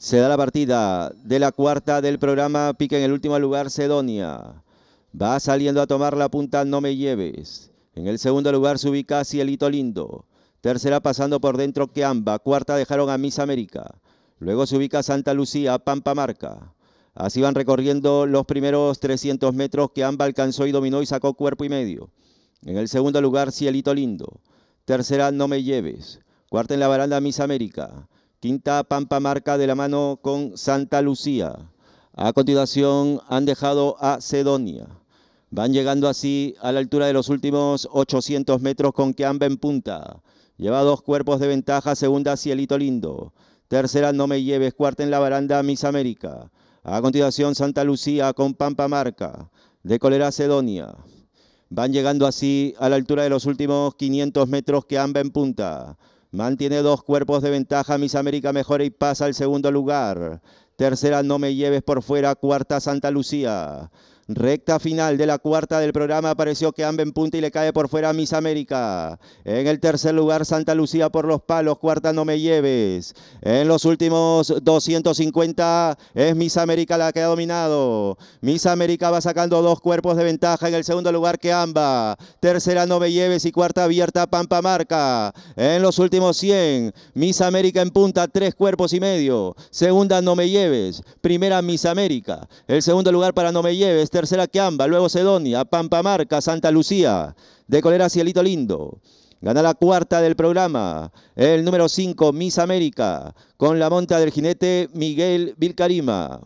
Se da la partida de la cuarta del programa. Pica en el último lugar Sedonia. Va saliendo a tomar la punta No Me Lleves. En el segundo lugar se ubica Cielito Lindo. Tercera pasando por dentro Queamba. Cuarta dejaron a Miss América. Luego se ubica Santa Lucía, Pampa Marca. Así van recorriendo los primeros 300 metros que Amba alcanzó y dominó y sacó cuerpo y medio. En el segundo lugar, Cielito Lindo. Tercera, No Me Lleves. Cuarta en la baranda, Miss América. Quinta Pampa marca de la mano con Santa Lucía. A continuación han dejado a Cedonia. Van llegando así a la altura de los últimos 800 metros con Keamba en punta. Lleva dos cuerpos de ventaja, segunda Cielito Lindo. Tercera No Me Lleves, cuarta en la baranda Miss América. A continuación Santa Lucía con Pampa Marca. De Colera Cedonia. Van llegando así a la altura de los últimos 500 metros que en punta. Mantiene dos cuerpos de ventaja, Miss América mejora y pasa al segundo lugar. Tercera, no me lleves por fuera. Cuarta, Santa Lucía. Recta final de la cuarta del programa apareció que en punta y le cae por fuera a Miss América. En el tercer lugar Santa Lucía por los palos, cuarta no me lleves. En los últimos 250 es Miss América la que ha dominado. Miss América va sacando dos cuerpos de ventaja en el segundo lugar que Amba. Tercera no me lleves y cuarta abierta Pampa Marca. En los últimos 100 Miss América en punta, tres cuerpos y medio. Segunda no me lleves, primera Miss América. El segundo lugar para no me lleves tercera Quiamba, luego Pampa, Pampamarca, Santa Lucía, de Colera Cielito Lindo. Gana la cuarta del programa, el número 5, Miss América, con la monta del jinete Miguel Vilcarima.